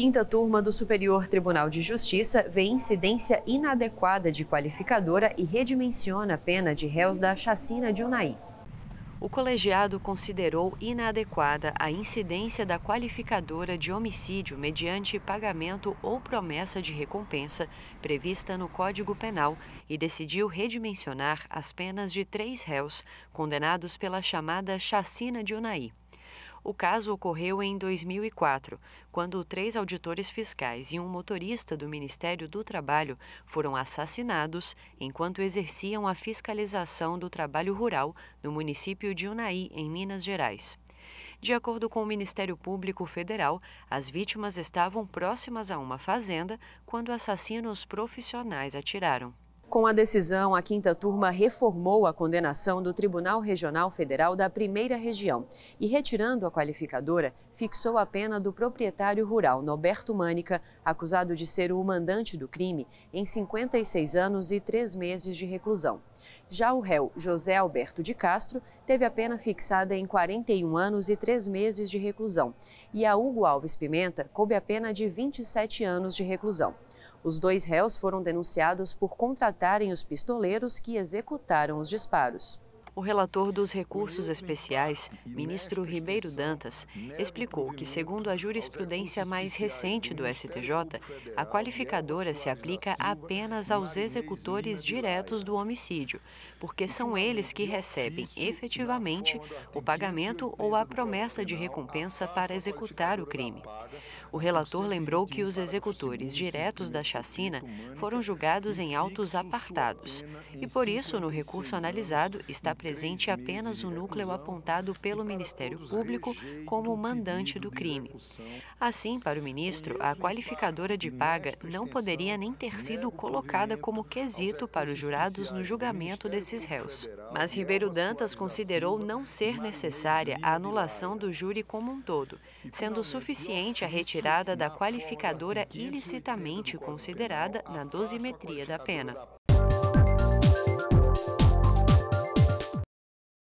quinta turma do Superior Tribunal de Justiça vê incidência inadequada de qualificadora e redimensiona a pena de réus da chacina de Unai. O colegiado considerou inadequada a incidência da qualificadora de homicídio mediante pagamento ou promessa de recompensa prevista no Código Penal e decidiu redimensionar as penas de três réus condenados pela chamada chacina de Unai. O caso ocorreu em 2004, quando três auditores fiscais e um motorista do Ministério do Trabalho foram assassinados enquanto exerciam a fiscalização do trabalho rural no município de Unai, em Minas Gerais. De acordo com o Ministério Público Federal, as vítimas estavam próximas a uma fazenda quando assassinos profissionais atiraram. Com a decisão, a quinta turma reformou a condenação do Tribunal Regional Federal da Primeira Região e, retirando a qualificadora, fixou a pena do proprietário rural Norberto Mânica, acusado de ser o mandante do crime, em 56 anos e 3 meses de reclusão. Já o réu José Alberto de Castro teve a pena fixada em 41 anos e 3 meses de reclusão, e a Hugo Alves Pimenta coube a pena de 27 anos de reclusão. Os dois réus foram denunciados por contratarem os pistoleiros que executaram os disparos o relator dos recursos especiais, ministro Ribeiro Dantas, explicou que, segundo a jurisprudência mais recente do STJ, a qualificadora se aplica apenas aos executores diretos do homicídio, porque são eles que recebem efetivamente o pagamento ou a promessa de recompensa para executar o crime. O relator lembrou que os executores diretos da chacina foram julgados em autos apartados e, por isso, no recurso analisado está presente presente apenas o núcleo apontado pelo Ministério Público como mandante do crime. Assim, para o ministro, a qualificadora de paga não poderia nem ter sido colocada como quesito para os jurados no julgamento desses réus. Mas Ribeiro Dantas considerou não ser necessária a anulação do júri como um todo, sendo suficiente a retirada da qualificadora ilicitamente considerada na dosimetria da pena.